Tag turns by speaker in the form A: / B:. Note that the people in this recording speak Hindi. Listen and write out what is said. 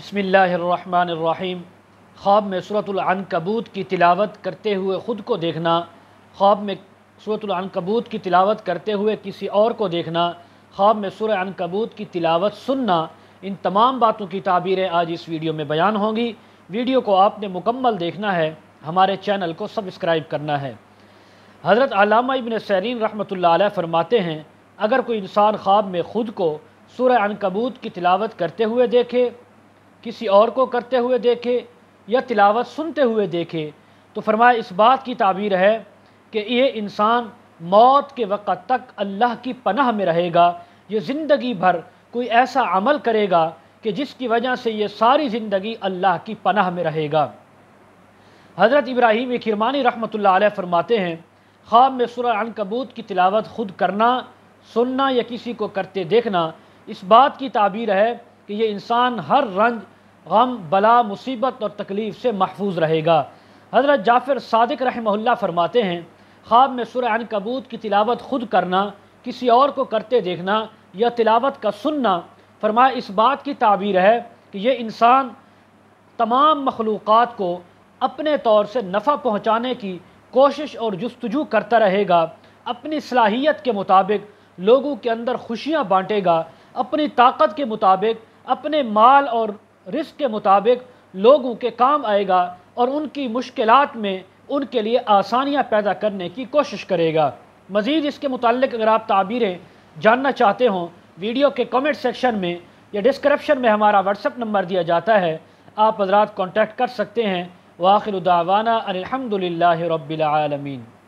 A: बसमीम ख्वाब में कबूत की तिलावत करते हुए ख़ुद को देखना ख्वाब में कबूत की तिलावत करते हुए किसी और को देखना ख्वाब में सूर कबूत की तिलावत सुनना इन तमाम बातों की ताबीरें आज इस वीडियो में बयान होंगी वीडियो को आपने मुकम्मल देखना है हमारे चैनल को सब्सक्राइब करना है हज़रत आलामा इबन सरीन रहमत फरमाते हैं अगर कोई इंसान ख्वाब में ख़ुद को सूर अनकबूत की तिलावत करते हुए देखे किसी और को करते हुए देखे या तिलावत सुनते हुए देखे तो फरमाए इस बात की ताबीर है कि ये इंसान मौत के वक़्त तक अल्लाह की पनाह में रहेगा ये ज़िंदगी भर कोई ऐसा अमल करेगा कि जिसकी वजह से ये सारी ज़िंदगी अल्लाह की पनाह में रहेगा हज़रत इब्राहिम खिरमानी रहमत फरमाते हैं ख़्वाब में सुर कबूत की तिलावत खुद करना सुनना या किसी को करते देखना इस बात की ताबीर है कि ये इंसान हर रंज गम बला मुसीबत और तकलीफ़ से महफूज रहेगा हज़रत जाफ़िर सादिक रहमल्ला फरमाते हैं ख्वाब में सुरान कबूत की तिलावत खुद करना किसी और को करते देखना या तिलावत का सुनना फरमाए इस बात की ताबीर है कि यह इंसान तमाम मखलूक़ को अपने तौर से नफ़ा पहुँचाने की कोशिश और जस्तजू करता रहेगा अपनी सलाहियत के मुताबिक लोगों के अंदर खुशियाँ बाँटेगा अपनी ताकत के मुताबिक अपने माल और रिस्क के मुताबिक लोगों के काम आएगा और उनकी मुश्किल में उनके लिए आसानियाँ पैदा करने की कोशिश करेगा मज़ीद इसके मतलब अगर आप ताबीरें जानना चाहते हों वीडियो के कमेंट सेक्शन में या डिस्क्रप्शन में हमारा व्हाट्सअप नंबर दिया जाता है आप हजरात कॉन्टैक्ट कर सकते हैं वाखिर उदावाना अलहमदिल्ला रबालमीन